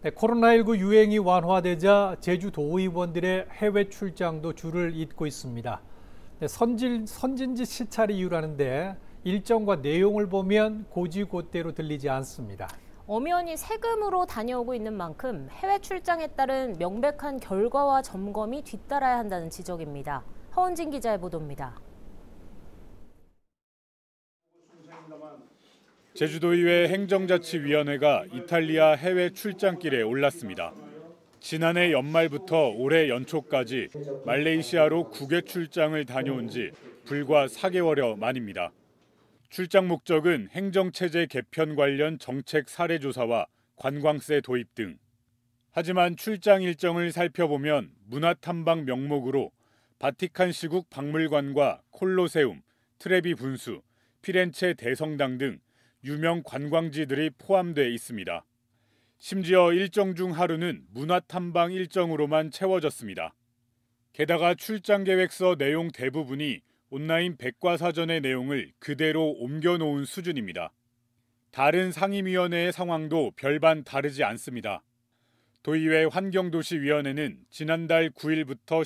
네, 코로나19 유행이 완화되자 제주도의원들의 해외 출장도 줄을 잇고 있습니다. 네, 선진, 선진지 시찰이 이유라는데 일정과 내용을 보면 고지고대로 들리지 않습니다. 엄연히 세금으로 다녀오고 있는 만큼 해외 출장에 따른 명백한 결과와 점검이 뒤따라야 한다는 지적입니다. 허은진 기자의 보도입니다. 제주도의회 행정자치위원회가 이탈리아 해외 출장길에 올랐습니다. 지난해 연말부터 올해 연초까지 말레이시아로 국외 출장을 다녀온 지 불과 4개월여 만입니다. 출장 목적은 행정체제 개편 관련 정책 사례 조사와 관광세 도입 등. 하지만 출장 일정을 살펴보면 문화 탐방 명목으로 바티칸 시국 박물관과 콜로세움, 트레비 분수, 피렌체 대성당 등 유명 관광지들이 포함돼 있습니다. 심지어 일정 중 하루는 문화 탐방 일정으로만 채워졌습니다. 게다가 출장 계획서 내용 대부분이 온라인 백과사전의 내용을 그대로 옮겨놓은 수준입니다. 다른 상임위원회의 상황도 별반 다르지 않습니다. 도의회 환경도시위원회는 지난달 9일부터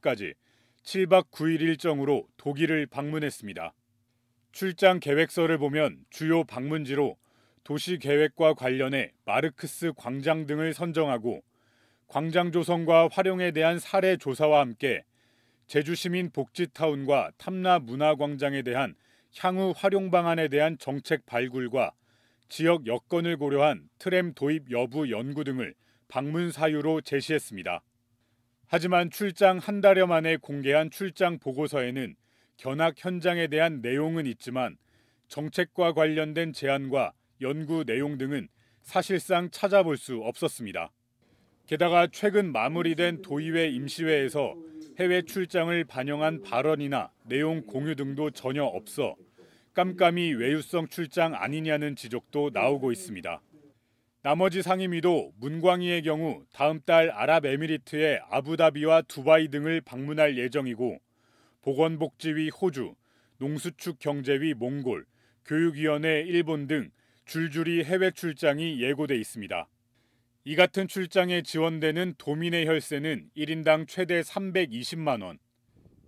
17일까지 7박 9일 일정으로 독일을 방문했습니다. 출장 계획서를 보면 주요 방문지로 도시 계획과 관련해 마르크스 광장 등을 선정하고 광장 조성과 활용에 대한 사례 조사와 함께 제주시민 복지타운과 탐라 문화광장에 대한 향후 활용 방안에 대한 정책 발굴과 지역 여건을 고려한 트램 도입 여부 연구 등을 방문 사유로 제시했습니다. 하지만 출장 한 달여 만에 공개한 출장 보고서에는 견학 현장에 대한 내용은 있지만 정책과 관련된 제안과 연구 내용 등은 사실상 찾아볼 수 없었습니다. 게다가 최근 마무리된 도의회 임시회에서 해외 출장을 반영한 발언이나 내용 공유 등도 전혀 없어 깜깜이 외유성 출장 아니냐는 지적도 나오고 있습니다. 나머지 상임위도 문광희의 경우 다음 달 아랍에미리트의 아부다비와 두바이 등을 방문할 예정이고 보건복지위 호주, 농수축경제위 몽골, 교육위원회 일본 등 줄줄이 해외 출장이 예고돼 있습니다. 이 같은 출장에 지원되는 도민의 혈세는 1인당 최대 320만 원.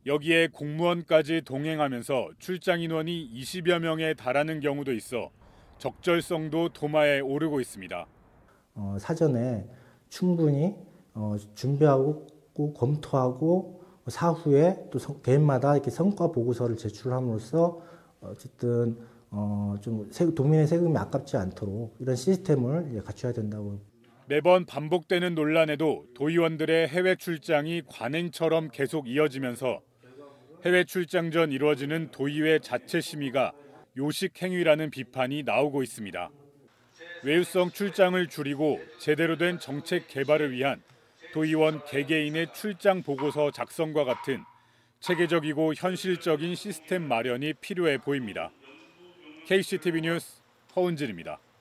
여기에 공무원까지 동행하면서 출장 인원이 20여 명에 달하는 경우도 있어 적절성도 도마에 오르고 있습니다. 어, 사전에 충분히 어, 준비하고 검토하고 뭐 사후에 또 개인마다 이렇게 성과 보고서를 제출함으로써 어쨌든 어, 좀 도민의 세금이 아깝지 않도록 이런 시스템을 갖춰야 된다고. 매번 반복되는 논란에도 도의원들의 해외 출장이 관행처럼 계속 이어지면서 해외 출장 전 이루어지는 도의회 자체 심의가 요식 행위라는 비판이 나오고 있습니다. 외유성 출장을 줄이고 제대로 된 정책 개발을 위한 도의원 개개인의 출장 보고서 작성과 같은 체계적이고 현실적인 시스템 마련이 필요해 보입니다. KCTV 뉴스 허은진입니다.